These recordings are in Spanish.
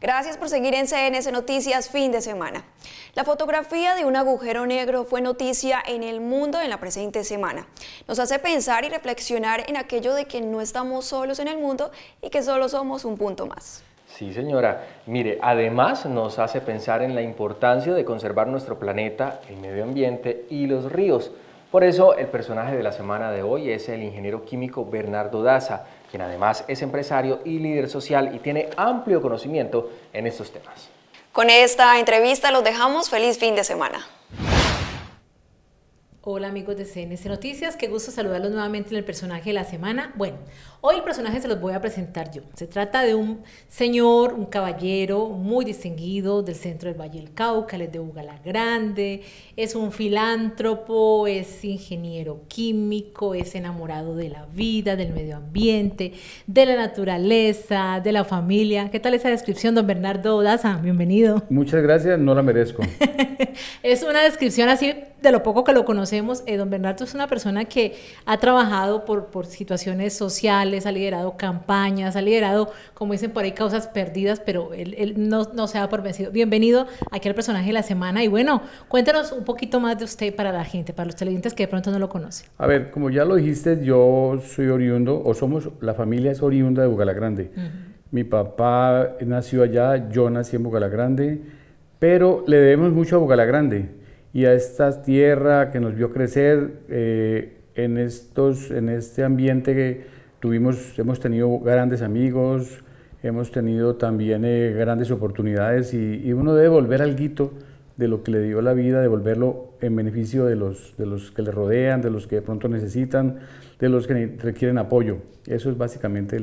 Gracias por seguir en CNS Noticias fin de semana. La fotografía de un agujero negro fue noticia en el mundo en la presente semana. Nos hace pensar y reflexionar en aquello de que no estamos solos en el mundo y que solo somos un punto más. Sí, señora. Mire, además nos hace pensar en la importancia de conservar nuestro planeta, el medio ambiente y los ríos. Por eso el personaje de la semana de hoy es el ingeniero químico Bernardo Daza, quien además es empresario y líder social y tiene amplio conocimiento en estos temas. Con esta entrevista los dejamos. Feliz fin de semana. Hola amigos de CNC Noticias, qué gusto saludarlos nuevamente en el personaje de la semana. Bueno, hoy el personaje se los voy a presentar yo. Se trata de un señor, un caballero muy distinguido del centro del Valle del Cauca, les de Grande, es un filántropo, es ingeniero químico, es enamorado de la vida, del medio ambiente, de la naturaleza, de la familia. ¿Qué tal esa descripción, don Bernardo Daza? Bienvenido. Muchas gracias, no la merezco. es una descripción así de lo poco que lo conozco eh, don Bernardo es una persona que ha trabajado por, por situaciones sociales, ha liderado campañas, ha liderado, como dicen por ahí, causas perdidas, pero él, él no, no, se ha por vencido. Bienvenido aquí al personaje de la semana y bueno, cuéntanos un poquito más de usted para la gente, para los televidentes que de pronto no lo conocen. A ver, como ya lo dijiste, yo soy oriundo, o somos, la familia es oriunda de Bucalagrande, Grande. Mi papá nació allá, yo nací en Bucalagrande, Grande, pero le debemos mucho a Bucalagrande Grande y a esta tierra que nos vio crecer eh, en, estos, en este ambiente que tuvimos, hemos tenido grandes amigos, hemos tenido también eh, grandes oportunidades y, uno debe volver al guito de lo que le dio la vida, devolverlo en beneficio de los, de los que le rodean, de los que de pronto necesitan, de los que requieren apoyo. Eso es básicamente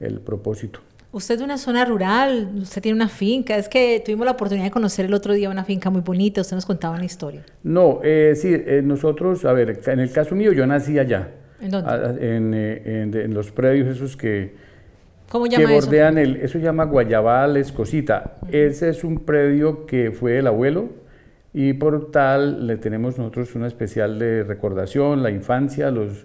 el propósito. Usted de una zona rural, usted tiene una finca, es que tuvimos la oportunidad de conocer el otro día una finca muy bonita, usted nos contaba una historia. No, eh, sí, eh, nosotros, a ver, en el caso mío yo nací allá. ¿En dónde? Eh, en, los predios esos que... ¿Cómo llama que bordean eso? El, eso se llama Guayabal Escosita, Ese es un predio que fue el abuelo y por tal le tenemos nosotros una especial de recordación, la infancia, los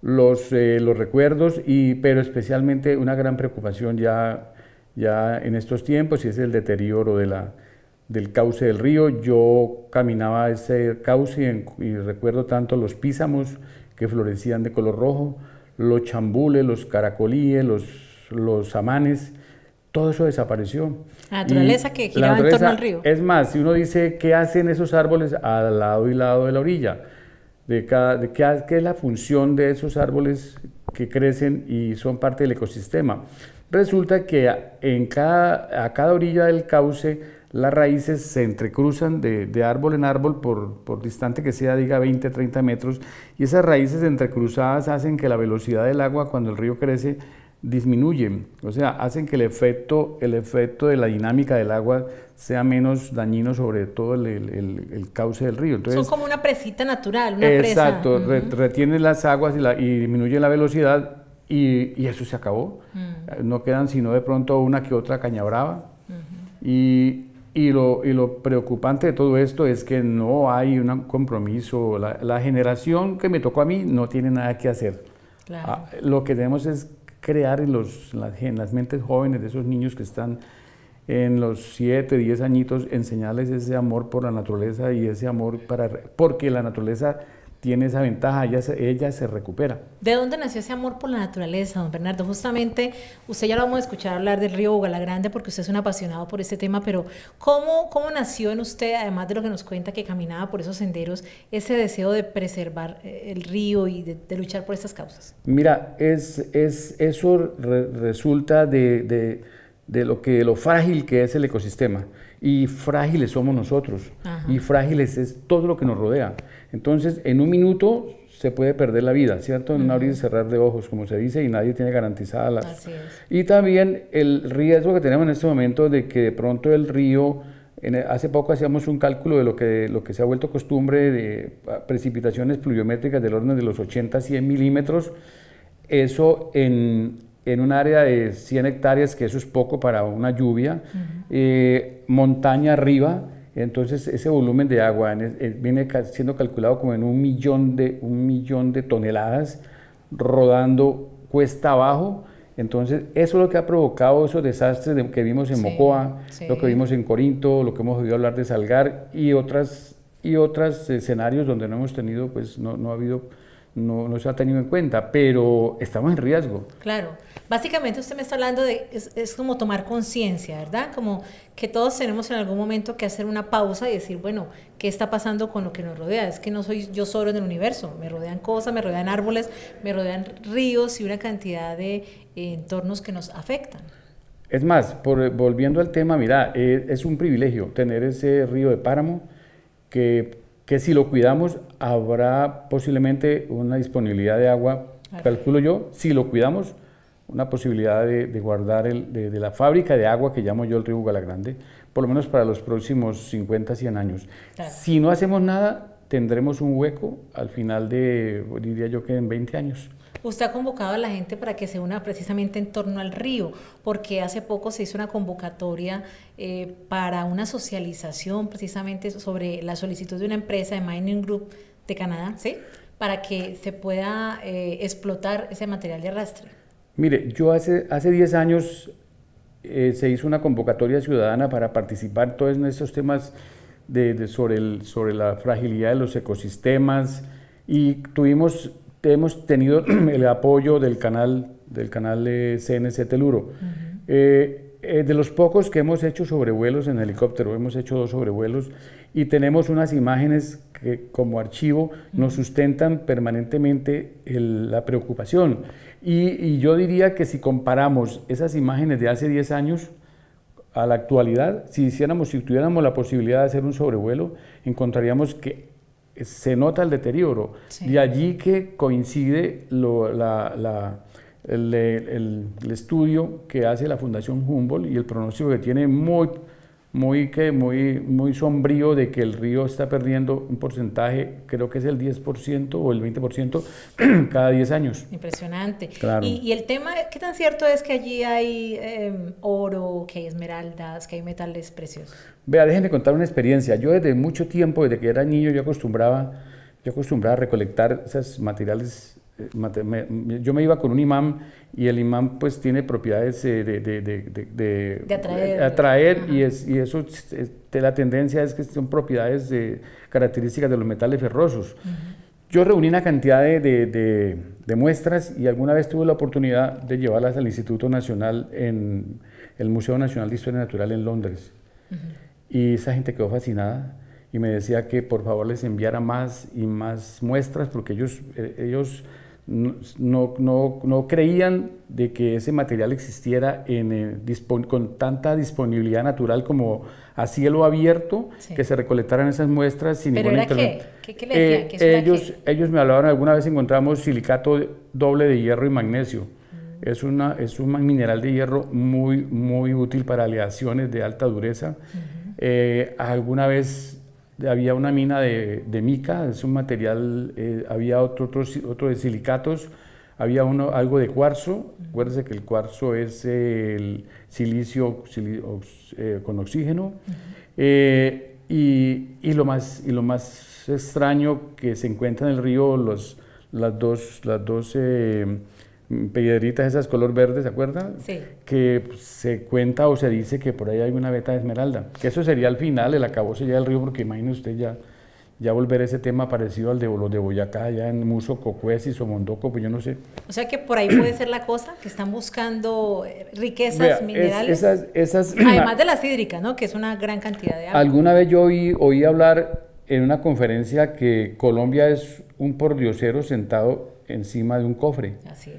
eh, los, recuerdos, y, pero especialmente una gran preocupación ya, ya en estos tiempos y es el deterioro del cauce del río. Yo caminaba ese cauce y recuerdo tanto los písamos que florecían de color rojo, los chambules, los caracolíes, los, los amanes, todo eso desapareció. La naturaleza que giraba en torno al río. Es más, si uno dice qué hacen esos árboles al lado y lado de la orilla, de, cada, qué es la función de esos árboles que crecen y son parte del ecosistema. Resulta que en cada, a cada orilla del cauce las raíces se entrecruzan de, de árbol en árbol por, por, distante que sea, diga 20, 30 metros, y esas raíces entrecruzadas hacen que la velocidad del agua cuando el río crece disminuye, o sea, hacen que el efecto, el efecto de la dinámica del agua sea menos dañino sobre todo el, cauce del río. Entonces, Son como una presita natural, una exacto, presa. Exacto, retiene las aguas y, la, y disminuye la velocidad y, eso se acabó. Mm. Eh, no quedan sino de pronto una que otra caña brava. y, y, lo, preocupante de todo esto es que no hay un compromiso. La, generación que me tocó a mí no tiene nada que hacer. Ah, lo que debemos es crear los, las, en las mentes jóvenes de esos niños que están en los 7, 10 añitos, enseñarles ese amor por la naturaleza y ese amor para... porque la naturaleza tiene esa ventaja, ella se, ella se recupera. ¿De dónde nació ese amor por la naturaleza, don Bernardo? Justamente, usted ya lo vamos a escuchar hablar del río Grande porque usted es un apasionado por este tema, pero ¿cómo, ¿cómo nació en usted, además de lo que nos cuenta que caminaba por esos senderos, ese deseo de preservar eh, el río y de, luchar por estas causas? Mira, es, es eso resulta de de lo, que, lo frágil que es el ecosistema. Y frágiles somos nosotros. Y frágiles es todo lo que nos rodea. Entonces, en un minuto se puede perder la vida, ¿cierto? En abrir y cerrar de ojos, como se dice, y nadie tiene garantizada las... Y también el riesgo que tenemos en este momento de que de pronto el río... hace poco hacíamos un cálculo de lo que, lo que se ha vuelto costumbre de ah, precipitaciones pluviométricas del orden de los 80-100 milímetros. Eso en en un área de 100 hectáreas, que eso es poco para una lluvia, eh, montaña arriba, entonces ese volumen de agua eh, viene siendo calculado como en un millón de, un millón de toneladas rodando cuesta abajo. Entonces, eso es lo que ha provocado esos desastres de, que vimos en Mocoa, lo que vimos en Corinto, lo que hemos oído hablar de Salgar y otras y otros eh, escenarios donde no hemos tenido, pues no, no ha habido no, se ha tenido en cuenta, pero estamos en riesgo. Claro. Básicamente usted me está hablando de, es, como tomar conciencia, ¿verdad? Como que todos tenemos en algún momento que hacer una pausa y decir, bueno, ¿qué está pasando con lo que nos rodea? Es que no soy yo solo en el universo, me rodean cosas, me rodean árboles, me rodean ríos y una cantidad de eh, entornos que nos afectan. Es más, volviendo al tema, mira, eh, es un privilegio tener ese río de páramo que que si lo cuidamos habrá posiblemente una disponibilidad de agua, calculo yo, si lo cuidamos, una posibilidad de, guardar el, de, la fábrica de agua que llamo yo el río Gala Grande, por lo menos para los próximos 50, 100 años. Si no hacemos nada, tendremos un hueco al final de, diría yo que en 20 años. Usted ha convocado a la gente para que se una precisamente en torno al río, porque hace poco se hizo una convocatoria eh, para una socialización precisamente sobre la solicitud de una empresa de Mining Group de Canadá, ¿sí? Para que se pueda eh, explotar ese material de arrastre. Mire, yo hace, hace 10 años eh, se hizo una convocatoria ciudadana para participar todos en estos temas sobre, el, sobre la fragilidad de los ecosistemas y tuvimos hemos tenido el apoyo del canal, del canal de CNC Teluro. Eh, eh, de los pocos que hemos hecho sobrevuelos en helicóptero, hemos hecho dos sobrevuelos y tenemos unas imágenes que como archivo nos sustentan permanentemente la preocupación. Y, yo diría que si comparamos esas imágenes de hace 10 años a la actualidad, si hiciéramos, si tuviéramos la posibilidad de hacer un sobrevuelo, encontraríamos que se nota el deterioro. y allí que coincide el, el, estudio que hace la Fundación Humboldt y el pronóstico que tiene muy muy, que, muy, muy sombrío de que el río está perdiendo un porcentaje, creo que es el 10% o el 20% cada 10 años. Impresionante. Y, el tema, ¿qué tan cierto es que allí hay em, oro, que hay esmeraldas, que hay metales preciosos? Vea, déjenme contar una experiencia. Yo desde mucho tiempo, desde que era niño, yo acostumbraba, yo acostumbraba a recolectar esos materiales eh, yo me iba con un imán y el imán pues tiene propiedades eh, de, de, de, atraer, atraer y, es, y, eso eh, la tendencia es que son propiedades de, características de los metales ferrosos. Yo reuní una cantidad de, muestras y alguna vez tuve la oportunidad de llevarlas al Instituto Nacional, en el Museo Nacional de Historia Natural en Londres. Y esa gente quedó fascinada y me decía que por favor les enviara más y más muestras porque ellos, ellos no, no, creían de que ese material existiera con tanta disponibilidad natural como a cielo abierto, que se recolectaran esas muestras sin era ¿Qué, le eh, ellos, ellos me hablaron, alguna vez encontramos silicato doble de hierro y magnesio. Mm. Es, una, es un mineral de hierro muy, muy útil para aleaciones de alta dureza. Eh, alguna vez había una mina de, mica, es un material, eh, había otro, otro, de silicatos, había algo de cuarzo, acuérdense que el cuarzo es el silicio, eh, con oxígeno, eh, y, lo más, y lo más extraño que se encuentra en el río, los, las dos, las dos piedritas esas color verde, ¿se acuerdan? Sí. Que se cuenta o se dice que por ahí hay una veta de esmeralda. Que eso sería al final, el acabose ya del río, porque imagine usted ya, ya volver a ese tema parecido al de los de Boyacá, ya en Muso, Cocuez y Somondoco, pues yo no sé. O sea que por ahí puede ser la cosa, que están buscando eh, riquezas minerales. esas, Además de las hídricas, ¿no? Que es una gran cantidad de agua. Alguna vez yo oí, oí hablar en una conferencia que Colombia es un pordiosero sentado encima de un cofre. Así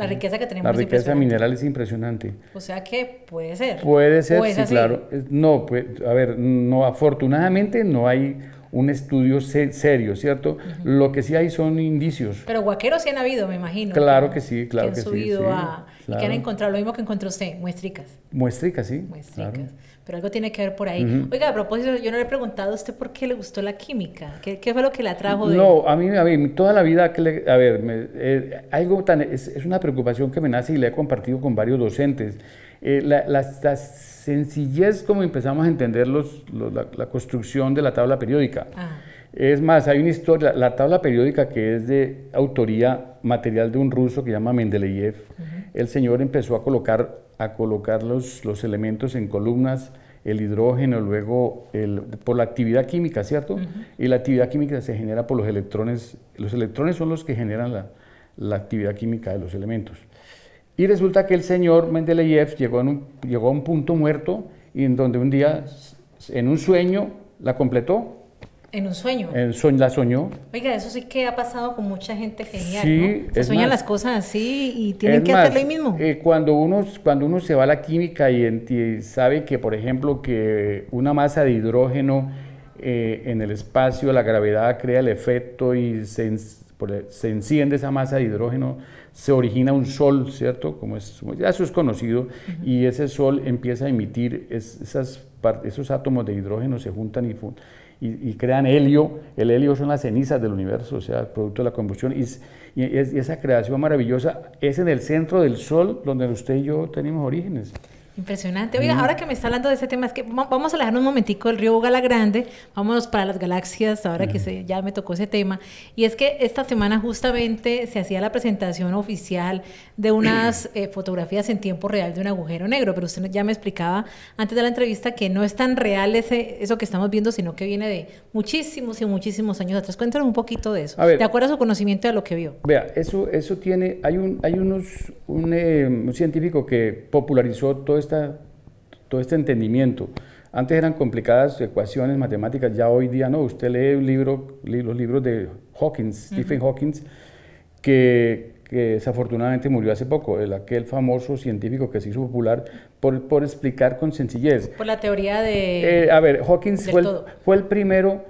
la riqueza que tenemos. La riqueza mineral es impresionante. O sea que puede ser. Puede ser, sí, claro. No, pues, a ver, no, afortunadamente no hay un estudio serio, ¿cierto? Lo que sí hay son indicios. Pero guaqueros sí han habido, me imagino. Claro que sí, claro que, han que subido a, Y que han encontrado lo mismo que encontró usted, muestricas. Muestricas, sí. Muestricas pero algo tiene que ver por ahí. Oiga, a propósito, yo no le he preguntado a usted por qué le gustó la química, qué, fue lo que la atrajo No, a mí, a mí toda la vida, que a ver, eh, algo tan, es, una preocupación que me nace y la he compartido con varios docentes. Eh, la, sencillez como empezamos a entender la, construcción de la tabla periódica. Ah. Es más, hay una historia, la tabla periódica que es de autoría material de un ruso que se llama Mendeleev, el señor empezó a colocar a colocar los, elementos en columnas, el hidrógeno, luego por la actividad química, ¿cierto? Y la actividad química se genera por los electrones. Los electrones son los que generan la, actividad química de los elementos. Y resulta que el señor Mendeleev llegó, un, llegó a un punto muerto y en donde un día, en un sueño, la completó en un sueño. sueño la soñó. Oiga, eso sí que ha pasado con mucha gente genial. Sí, Se sueñan las cosas así y tienen que hacerlo ahí mismo. Eh, cuando, uno, cuando uno se va a la química y, sabe que, por ejemplo, que una masa de hidrógeno eh, en el espacio, la gravedad crea el efecto y e, se, enciende esa masa de hidrógeno, se origina un sol, ¿cierto? Como es, ya eso es conocido, y ese sol empieza a emitir esos átomos de hidrógeno, se juntan y y, crean helio. El helio son las cenizas del universo, o sea, el producto de la combustión. y esa creación maravillosa es en el centro del Sol donde usted y yo tenemos orígenes. Impresionante. Oiga, mm. ahora que me está hablando de ese tema, es que vamos a alejarnos un momentico del río Bogala Grande, vámonos para las galaxias, ahora que se, ya me tocó ese tema. Y es que esta semana justamente se hacía la presentación oficial de unas eh, fotografías en tiempo real de un agujero negro, pero usted ya me explicaba antes de la entrevista que no es tan real ese, eso que estamos viendo, sino que viene de muchísimos y muchísimos años atrás. Cuéntanos un poquito de eso. A ver, ¿Te acuerdas su conocimiento de lo que vio? Vea, eso, eso tiene, hay un, hay unos, un, eh, un científico que popularizó todo todo este entendimiento. Antes eran complicadas ecuaciones matemáticas, ya hoy día no. Usted lee los libros de Hawkins, Stephen Hawking, que, desafortunadamente murió hace poco, el, aquel famoso científico que se hizo popular por, por explicar con sencillez. Por la teoría de... Eh, a ver, Hawkins fue el, primero...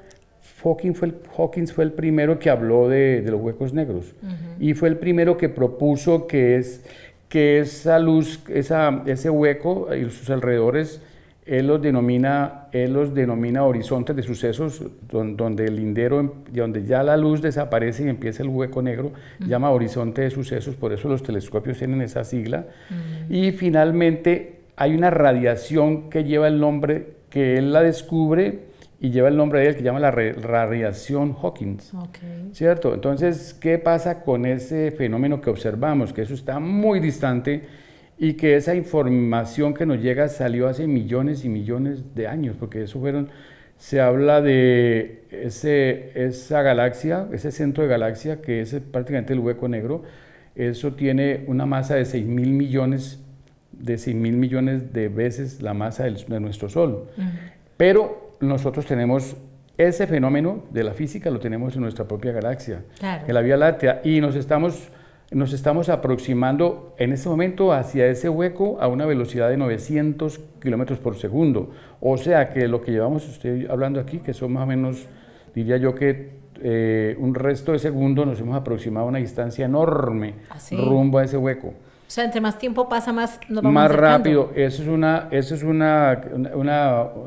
Hawking fue el, primero que habló de, los huecos negros y fue el primero que propuso que es que esa luz, ese hueco y sus alrededores, él los denomina, él los denomina horizontes de sucesos, donde el lindero, donde ya la luz desaparece y empieza el hueco negro, mm. llama horizonte de sucesos, por eso los telescopios tienen esa sigla. Mm. Y finalmente hay una radiación que lleva el nombre que él la descubre y lleva el nombre de él que llama la radiación Hawkins. ¿Cierto? Entonces, ¿qué pasa con ese fenómeno que observamos? Que eso está muy distante y que esa información que nos llega salió hace millones y millones de años, porque eso fueron, se habla de esa galaxia, ese centro de galaxia que es prácticamente el hueco negro, eso tiene una masa de 6 mil millones, de 6 mil millones de veces la masa de nuestro Sol. Pero nosotros tenemos ese fenómeno de la física, lo tenemos en nuestra propia galaxia, en la Vía Láctea, y nos estamos, nos estamos aproximando en ese momento hacia ese hueco a una velocidad de 900 kilómetros por segundo. O sea que lo que llevamos, usted hablando aquí, que son más o menos, diría yo que eh, un resto de segundo, nos hemos aproximado a una distancia enorme ah, rumbo a ese hueco. O sea, entre más tiempo pasa, más nos vamos Más rápido. Eso es una, eso es una,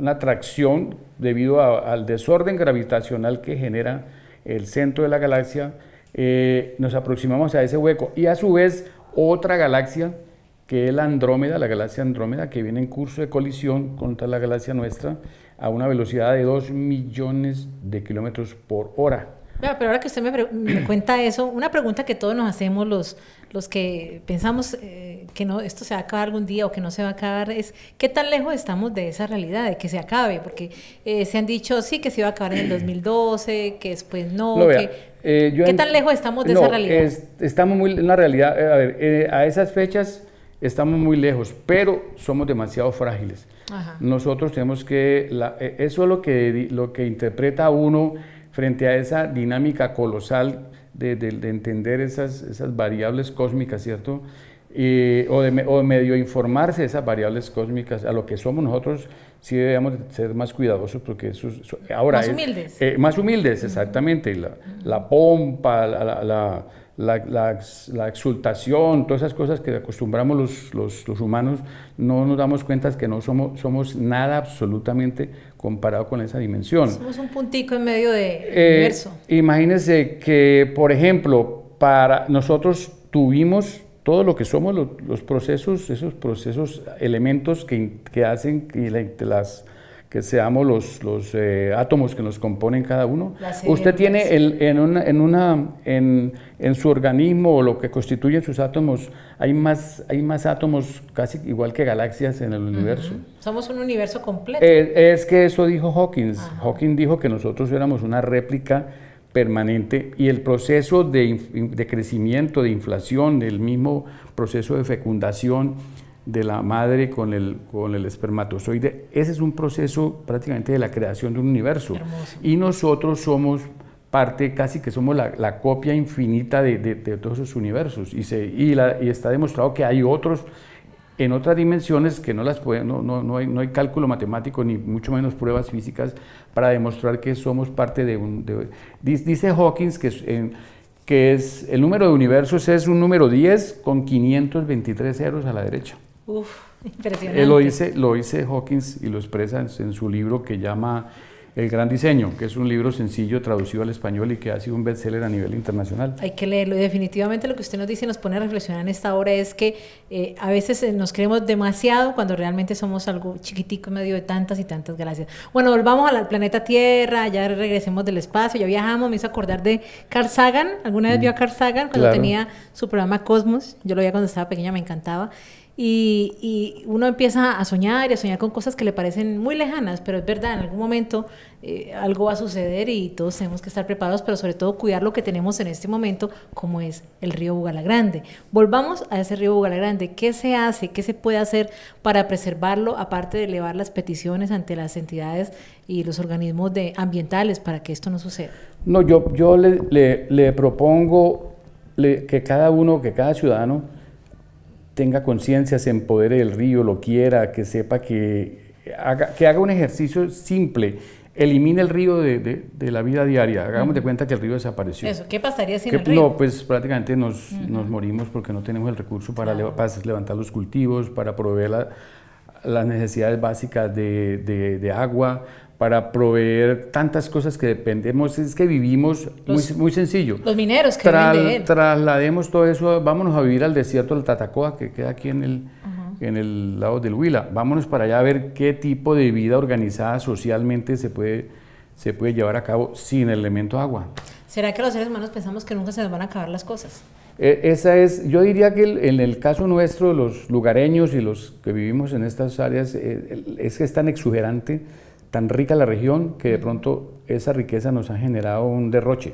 atracción debido al desorden gravitacional que genera el centro de la galaxia. Eh, nos aproximamos a ese hueco. Y a su vez, otra galaxia, que es la Andrómeda, la galaxia Andrómeda, que viene en curso de colisión contra la galaxia nuestra a una velocidad de 2 millones de kilómetros por hora pero ahora que usted me, cuenta eso, una pregunta que todos nos hacemos los, los que pensamos eh, que no, esto se va a acabar algún día o que no se va a acabar es, ¿qué tan lejos estamos de esa realidad, de que se acabe? Porque eh, se han dicho, sí, que se iba a acabar en el 2012, que después no. Eh, ¿Qué tan lejos estamos de esa realidad? estamos muy en la realidad, a ver, a esas fechas estamos muy lejos, pero somos demasiado frágiles. Nosotros tenemos que, eso es lo que, lo que interpreta uno frente a esa dinámica colosal de, entender esas, esas, variables cósmicas, ¿cierto? Eh, o, de, medio informarse de esas variables cósmicas, a lo que somos nosotros, sí debemos ser más cuidadosos porque eso, ahora... Más humildes. Eh, más humildes, exactamente. La, la pompa, la la, la, exultación, todas esas cosas que acostumbramos los, los, humanos, no nos damos cuenta que no somos, somos nada absolutamente comparado con esa dimensión. Somos un puntico en medio del de eh, universo. Imagínense que, por ejemplo, para nosotros tuvimos todo lo que somos, los, los procesos, esos procesos, elementos que, que hacen que las que seamos los, los eh, átomos que nos componen cada uno. Usted tiene el, en, una, en, una, en, su organismo o lo que constituyen sus átomos, hay más, hay más átomos casi igual que galaxias en el universo. Somos un universo completo. Eh, es que eso dijo Hawking. Hawking dijo que nosotros éramos una réplica permanente y el proceso de, de crecimiento, de inflación, el mismo proceso de fecundación, de la madre con el, con el espermatozoide. Ese es un proceso prácticamente de la creación de un universo. Y nosotros somos parte, casi que somos la, copia infinita de, todos esos universos. Y, se, y, está demostrado que hay otros en otras dimensiones que no las pueden no, no, hay, no, hay, cálculo matemático ni mucho menos pruebas físicas para demostrar que somos parte de un... dice Hawkins que... que es el número de universos es un número 10 con 523 ceros a la derecha. Uf, impresionante. Él lo dice, lo dice Hawkins y lo expresa en, su libro que llama El Gran Diseño, que es un libro sencillo traducido al español y que ha sido un bestseller a nivel internacional. Hay que leerlo. Y definitivamente lo que usted nos dice y nos pone a reflexionar en esta hora es que eh, a veces eh, nos creemos demasiado cuando realmente somos algo chiquitico en medio de tantas y tantas gracias. Bueno, volvamos al planeta Tierra, ya regresemos del espacio, ya viajamos. Me hizo acordar de Carl Sagan. Alguna vez vio a mm, Carl Sagan cuando tenía su programa Cosmos. Yo lo veía cuando estaba pequeña, me encantaba. Y, uno empieza a soñar y a soñar con cosas que le parecen muy lejanas, pero es verdad, en algún momento eh, algo va a suceder y todos tenemos que estar preparados, pero sobre todo cuidar lo que tenemos en este momento, como es el río Bugalagrande. Volvamos a ese río Bugalagrande, ¿Qué se hace? ¿Qué se puede hacer para preservarlo, aparte de elevar las peticiones ante las entidades y los organismos de, ambientales para que esto no suceda? No, yo, yo le, propongo que cada uno, que cada ciudadano, tenga conciencia, se empodere del río, lo quiera, que sepa que haga, que haga un ejercicio simple. Elimine el río de, la vida diaria. Hagamos de cuenta que el río desapareció. ¿qué pasaría sin el río? No, pues prácticamente nos, morimos porque no tenemos el recurso para, levantar los cultivos, para proveer las necesidades básicas de, de agua, para proveer tantas cosas que dependemos, es que vivimos muy, sencillo. Los mineros que viven de Traslademos todo eso, vámonos a vivir al desierto del Tatacoa, que queda aquí en el, en el lado del Huila. Vámonos para allá a ver qué tipo de vida organizada socialmente se puede, se puede llevar a cabo sin el elemento agua. ¿Será que los seres humanos pensamos que nunca se nos van a acabar las cosas? E, esa es, yo diría que en el caso nuestro, los lugareños y los que vivimos en estas áreas, eh, es que es tan exuberante tan rica la región que de pronto esa riqueza nos ha generado un derroche.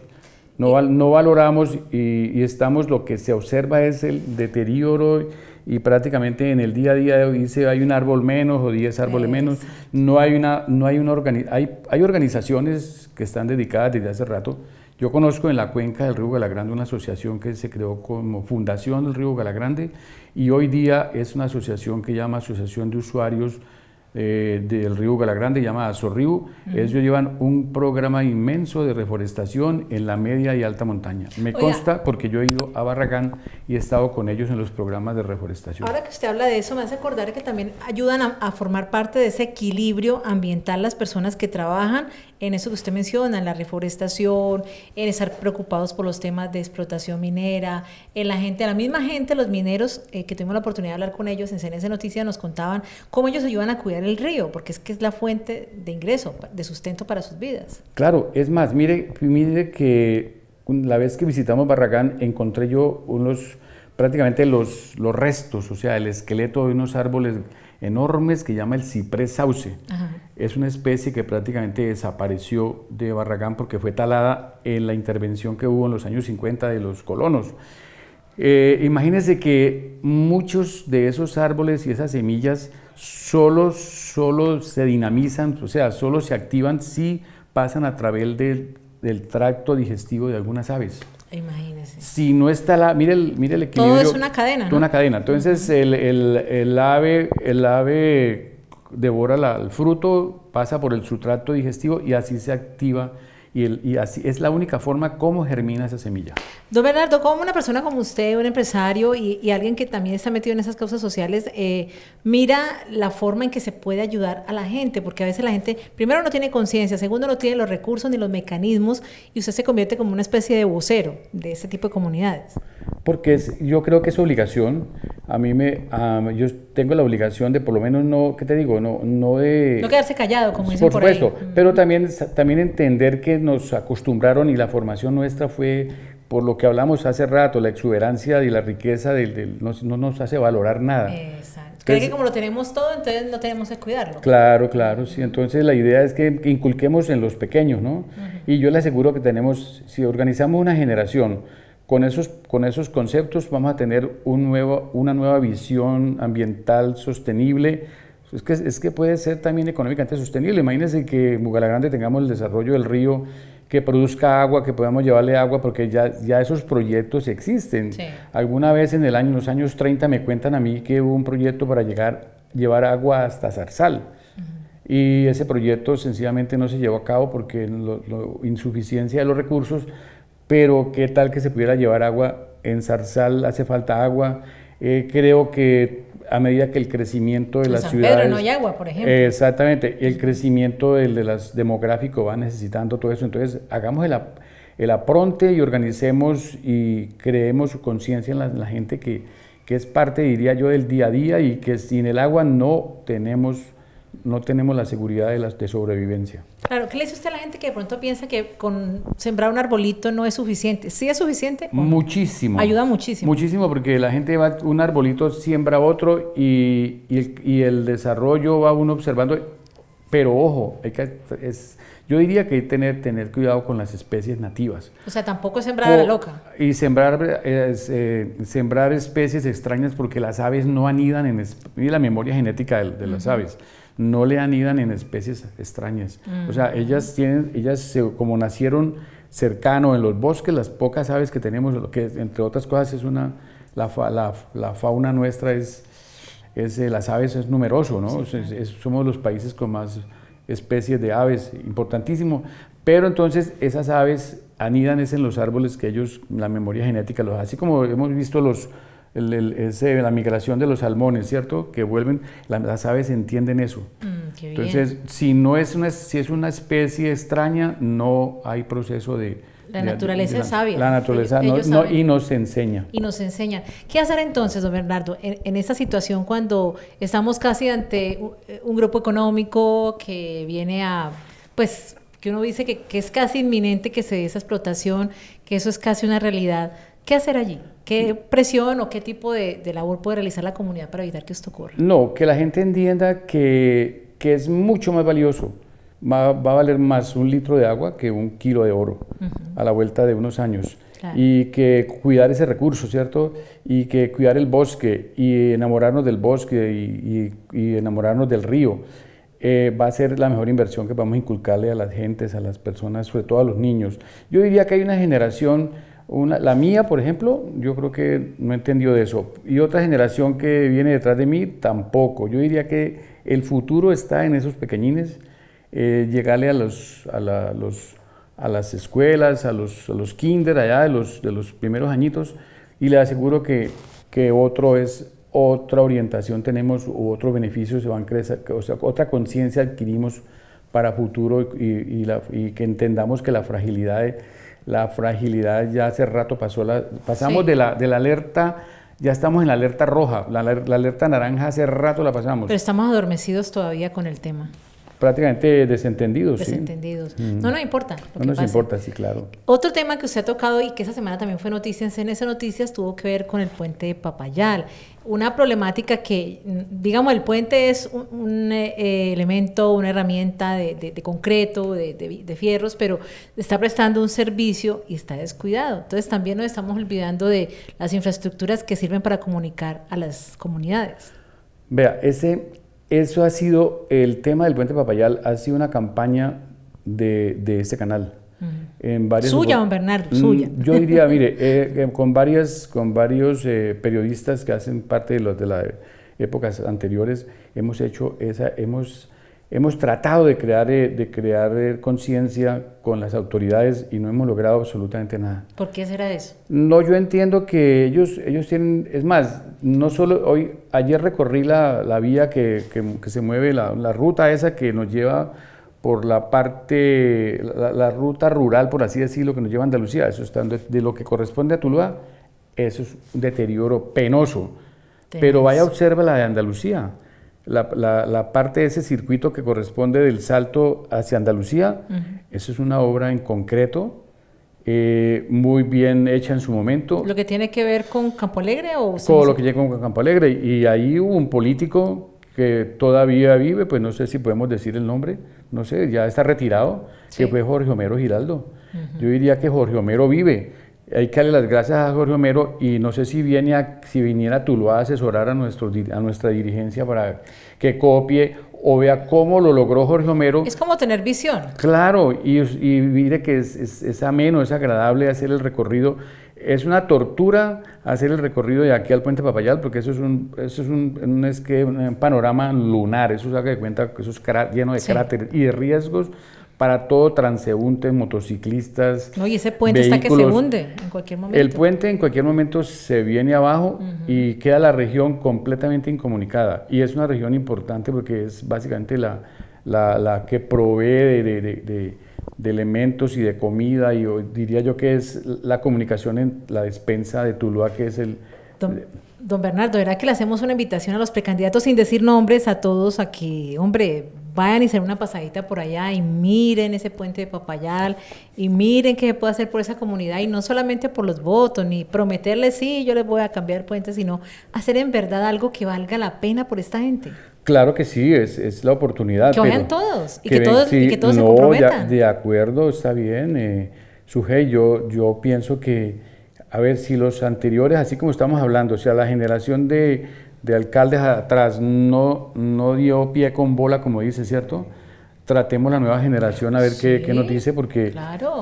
No, no valoramos y, estamos, lo que se observa es el deterioro y prácticamente en el día a día dice hay un árbol menos o 10 árboles menos. No hay una, no hay una hay, hay organizaciones que están dedicadas desde hace rato. Yo conozco en la cuenca del río Galagrande una asociación que se creó como Fundación del Río Galagrande y hoy día es una asociación que llama Asociación de Usuarios eh, del río Galagrande llamada Sorrío. Ellos llevan un programa inmenso de reforestación en la media y alta montaña. Me consta porque yo he ido a Barragán y he estado con ellos en los programas de reforestación. Ahora que usted habla de eso, me hace acordar que también ayudan a formar parte de ese equilibrio ambiental las personas que trabajan en eso que usted menciona, en la reforestación, en estar preocupados por los temas de explotación minera, en la gente, la misma gente, los mineros, eh, que tuvimos la oportunidad de hablar con ellos en CNS Noticias, nos contaban cómo ellos ayudan a cuidar el río, porque es que es la fuente de ingreso, de sustento para sus vidas. Claro, es más, mire, mire que la vez que visitamos Barragán encontré yo unos prácticamente los, los restos, o sea, el esqueleto de unos árboles enormes que llama el ciprés sauce. Es una especie que prácticamente desapareció de Barragán porque fue talada en la intervención que hubo en los años 50 de los colonos. Eh, imagínense que muchos de esos árboles y esas semillas solo, solo se dinamizan, o sea, solo se activan si pasan a través del tracto digestivo de algunas aves. Imagínese. Si no está la, mire el, mire el equilibrio. Todo es una cadena. Una cadena. Entonces el, ave, el ave devora el fruto, pasa por el sustrato digestivo y así se activa y, así es la única forma como germina esa semilla. Don Bernardo, como una persona como usted, un empresario y, alguien que también está metido en esas causas sociales, eh, mira la forma en que se puede ayudar a la gente, porque a veces la gente, primero, no tiene conciencia, segundo, no tiene los recursos ni los mecanismos y usted se convierte como una especie de vocero de ese tipo de comunidades. Porque yo creo que es obligación. A mí me, tengo la obligación de por lo menos no, ¿qué te digo? No, no de... quedarse callado, como dicen por, supuesto, pero también, también entender que nos acostumbraron y la formación nuestra fue, por lo que hablamos hace rato, la exuberancia y la riqueza del, no, no, nos hace valorar nada. Exacto. que como lo tenemos todo, entonces no tenemos que cuidarlo. Claro, claro, sí. Entonces la idea es que inculquemos en los pequeños, ¿no? Y yo le aseguro que tenemos, si organizamos una generación, con esos, con esos conceptos vamos a tener un nuevo, una nueva visión ambiental sostenible. Es que, es que puede ser también económicamente sostenible. Imagínense que en Bugalagrande tengamos el desarrollo del río que produzca agua, que podamos llevarle agua, porque ya, ya esos proyectos existen. Alguna vez en el año, los años 30, me cuentan a mí que hubo un proyecto para llegar, llevar agua hasta Zarzal. Y ese proyecto sencillamente no se llevó a cabo porque la insuficiencia de los recursos pero qué tal que se pudiera llevar agua. En Zarzal hace falta agua. Eh, creo que a medida que el crecimiento de en ciudad. San Pedro no hay agua, por ejemplo. exactamente, el crecimiento del, de las demográfico va necesitando todo eso. Entonces, hagamos el, el apronte y organicemos y creemos su conciencia en, la, gente que, que es parte, diría yo, del día a día y que sin el agua no tenemos no tenemos la seguridad de, las, de sobrevivencia. Claro, ¿qué le dice usted a la gente que de pronto piensa que con sembrar un arbolito no es suficiente? ¿Sí es suficiente? Muchísimo. Ayuda muchísimo. Muchísimo porque la gente va, un arbolito siembra otro y, el desarrollo va uno observando. Pero ojo, que, es, yo diría que hay que tener, tener cuidado con las especies nativas. O sea, tampoco sembrar a la loca. Y sembrar, es, eh, sembrar especies extrañas porque las aves no anidan en la memoria genética de, las aves no le anidan en especies extrañas. O sea, mm. ellas tienen, ellas como nacieron cercano en los bosques, las pocas aves que tenemos, que entre otras cosas es una, la, la fauna nuestra es, es eh, las aves es numeroso, ¿no? somos los países con más especies de aves, importantísimo. Pero entonces esas aves anidan es en los árboles que ellos, la memoria genética los Así como hemos visto los, la migración de los salmones, ¿cierto? Que vuelven, las aves entienden eso. Mm, entonces, si no es una, si es una especie extraña, no hay proceso de... La naturaleza es sabia. La, naturaleza y nos enseña. Y nos enseña. ¿Qué hacer entonces, don Bernardo, en, esta situación cuando estamos casi ante eh, un, grupo económico que viene a, pues, que uno dice que, que es casi inminente que se dé esa explotación, que eso es casi una realidad? ¿Qué hacer allí? ¿Qué presión o qué tipo de, labor puede realizar la comunidad para evitar que esto ocurra? No, que la gente entienda que, es mucho más valioso. Va, a valer más un litro de agua que un kilo de oro a la vuelta de unos años. Y que cuidar ese recurso, ¿cierto? Y que cuidar el bosque y enamorarnos del bosque y, enamorarnos del río. Eh, va a ser la mejor inversión que vamos a inculcarle a las gentes, a las personas, sobre todo a los niños. Yo diría que hay una generación la mía, por ejemplo, yo creo que no entendió de eso. Y otra generación que viene detrás de mí, tampoco. Yo diría que el futuro está en esos pequeñines, eh, llegarle a, los, a, a, las escuelas, a los, los kinder allá de los, de los primeros añitos. Y le aseguro que, que otro es otra orientación tenemos u otro beneficio se van crecer, o sea, otra conciencia adquirimos para futuro y, y que entendamos que la fragilidad la fragilidad ya hace rato pasó, la, pasamos de, la, de la alerta ya estamos en la alerta roja, la, la, alerta naranja hace rato la pasamos. Pero estamos adormecidos todavía con el tema prácticamente desentendidos. Desentendidos. No, No importa. Lo no nos importa, sí, claro. Otro tema que usted ha tocado y que esa semana también fue noticia en CNS Noticias tuvo que ver con el puente de Papayal. Una problemática que, mm, digamos, el puente es un, eh, eh, elemento, una herramienta de, concreto, de, de, fierros, pero está prestando un servicio y está descuidado. Entonces también nos estamos olvidando de las infraestructuras que sirven para comunicar a las comunidades. Vea, ese, eso ha sido, el tema del puente Papayal ha sido una campaña de, de este canal. en suya, don Bernardo, mm, suya. Yo diría, mire, eh, eh, con, varias, con varios eh, periodistas que hacen parte de los de las épocas anteriores, hemos hecho esa, hemos Hemos tratado de crear, eh, de crear eh, conciencia con las autoridades y no hemos logrado absolutamente nada. ¿Por qué será eso? No, yo entiendo que ellos, ellos tienen, es más, no solo hoy, ayer recorrí la, la vía que, que, se mueve, la, la, ruta esa que nos lleva por la parte, la, ruta rural, por así decirlo, que nos lleva a Andalucía, eso está de, lo que corresponde a Tuluá, eso es un deterioro penoso. Pero vaya, observa la de Andalucía la, parte de ese circuito que corresponde del salto hacia Andalucía, eso es una obra en concreto, eh, muy bien hecha en su momento. ¿Lo que tiene que ver con Campo Alegre o...? Todo lo que tiene con Campo Alegre. Y ahí hubo un político que todavía vive, pues no sé si podemos decir el nombre, no sé, ya está retirado, que fue Jorge Homero Giraldo. Yo diría que Jorge Homero vive hay que darle las gracias a Jorge Homero y no sé si, viene a, si viniera a Tuluá a asesorar a, nuestro, a nuestra dirigencia para que copie o vea cómo lo logró Jorge Homero. Es como tener visión. Claro, y, mire que es, ameno, es agradable hacer el recorrido. Es una tortura hacer el recorrido de aquí al Puente Papayal, porque eso es un, eso es un, es que, un panorama lunar, eso se de cuenta que eso es lleno de cráteres y de riesgos para todo transeúntes, motociclistas. No, y ese puente está que se hunde en cualquier momento. El puente en cualquier momento se viene abajo y queda la región completamente incomunicada. Y es una región importante porque es básicamente la, la, que provee de, de, elementos y de comida. Y diría yo que es la comunicación en la despensa de Tuluá, que es el... Don, Bernardo, ¿verdad que le hacemos una invitación a los precandidatos sin decir nombres a todos aquí? hombre, vayan y hacer una pasadita por allá y miren ese puente de Papayal y miren qué se puede hacer por esa comunidad y no solamente por los votos, ni prometerles, sí, yo les voy a cambiar puentes, sino hacer en verdad algo que valga la pena por esta gente. Claro que sí, es, la oportunidad. Que vayan todos y que, todos, se comprometan. de acuerdo, está bien. Eh, yo, yo pienso que, a ver, si los anteriores, así como estamos hablando, o sea, la generación de de alcaldes atrás no, no dio pie con bola, como dice, ¿cierto? Tratemos la nueva generación a ver qué, nos dice, porque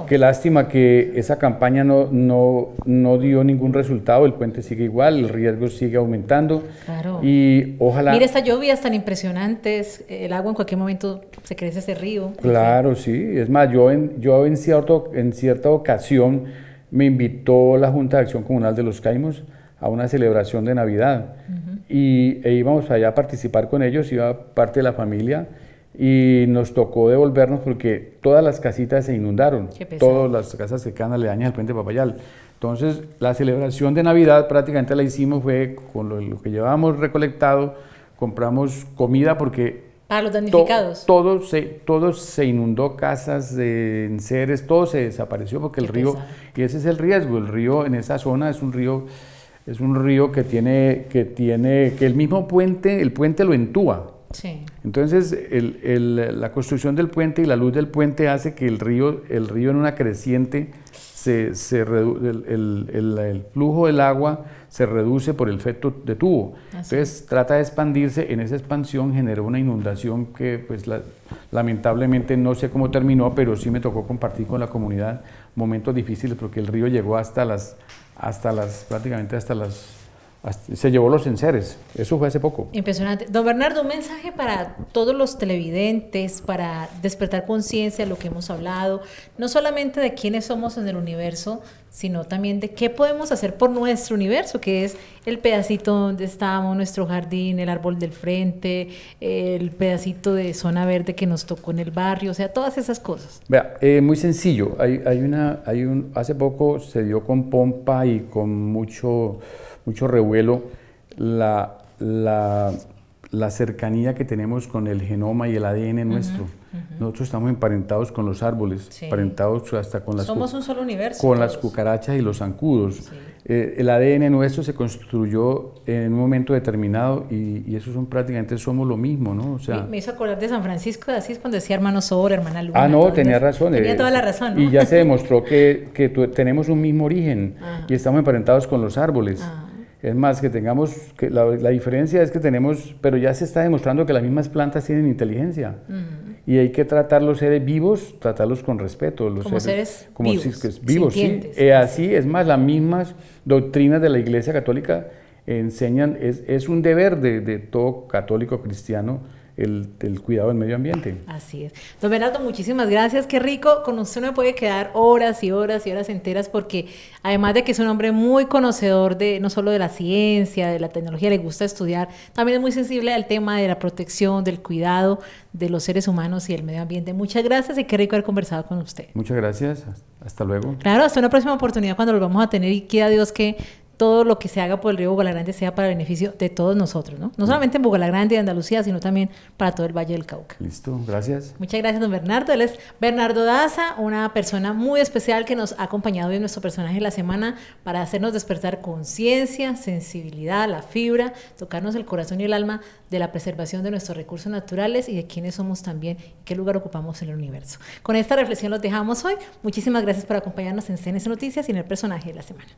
qué lástima que esa campaña no, no, dio ningún resultado, el puente sigue igual, el riesgo sigue aumentando. Claro. Y ojalá... Mira estas lluvias tan impresionantes, el agua en cualquier momento se crece ese río. Claro, sí, es más, yo en, yo cierto, en cierta ocasión me invitó la Junta de Acción Comunal de los Caimos a una celebración de Navidad y, e íbamos allá a participar con ellos, iba parte de la familia y nos tocó devolvernos porque todas las casitas se inundaron, todas las casas cercanas le dañan al puente Papayal. Entonces, la celebración de Navidad prácticamente la hicimos fue con lo, que llevábamos recolectado, compramos comida porque... Para los damnificados. todo, se, inundó, casas, de enseres, todo se desapareció porque el río, y ese es el riesgo, el río en esa zona es un río es un río que tiene, que tiene, que el mismo puente, el puente lo entúa. Sí. Entonces, la construcción del puente y la luz del puente hace que el río, el río en una creciente, se, se el, flujo del agua se reduce por el efecto de tubo. Entonces, trata de expandirse, en esa expansión generó una inundación que, pues, lamentablemente no sé cómo terminó, pero sí me tocó compartir con la comunidad momentos difíciles porque el río llegó hasta las hasta las, prácticamente hasta las se llevó los enseres. Eso fue hace poco. Impresionante. Don Bernardo, un mensaje para todos los televidentes, para despertar conciencia de lo que hemos hablado, no solamente de quiénes somos en el universo, sino también de qué podemos hacer por nuestro universo, que es el pedacito donde estamos, nuestro jardín, el árbol del frente, el pedacito de zona verde que nos tocó en el barrio, o sea, todas esas cosas. Vea, eh, muy sencillo. Hay, una, hay un, hace poco se dio con pompa y con mucho mucho revuelo la, la, cercanía que tenemos con el genoma y el ADN nuestro. Nosotros estamos emparentados con los árboles, emparentados hasta con las, Somos un solo universo, con las cucarachas y los zancudos. Eh, el ADN nuestro se construyó en un momento determinado y, y eso son prácticamente somos lo mismo, ¿no? sea, me, hizo acordar de San Francisco de Asís cuando decía hermano Sobre, hermana Luna. Ah, no, tenía razón. Tenía eh, toda la razón. Y ya se demostró que, tenemos un mismo origen ah. y estamos emparentados con los árboles. Ah. Es más, que tengamos, que la, diferencia es que tenemos, pero ya se está demostrando que las mismas plantas tienen inteligencia. Mm. Y hay que tratar los seres vivos, tratarlos con respeto. Los como seres, como vivos. vivos sí. Eh, así, es más, las mismas doctrinas de la Iglesia Católica enseñan, es, es un deber de todo católico cristiano el, cuidado del medio ambiente. Así es. Don Bernardo, muchísimas gracias. Qué rico. Con usted me puede quedar horas y horas y horas enteras porque además de que es un hombre muy conocedor de no solo de la ciencia, de la tecnología, le gusta estudiar, también es muy sensible al tema de la protección, del cuidado de los seres humanos y el medio ambiente. Muchas gracias y qué rico haber conversado con usted. Muchas gracias. Hasta luego. Claro, hasta una próxima oportunidad cuando lo vamos a tener y queda Dios que todo lo que se haga por el río Bogalagrande sea para beneficio de todos nosotros, ¿no? No solamente en Grande y Andalucía, sino también para todo el Valle del Cauca. Listo, gracias. Muchas gracias, don Bernardo. Él es Bernardo Daza, una persona muy especial que nos ha acompañado en nuestro personaje de la semana para hacernos despertar conciencia, sensibilidad, la fibra, tocarnos el corazón y el alma de la preservación de nuestros recursos naturales y de quiénes somos también, y qué lugar ocupamos en el universo. Con esta reflexión los dejamos hoy. Muchísimas gracias por acompañarnos en CNS Noticias y en el personaje de la semana.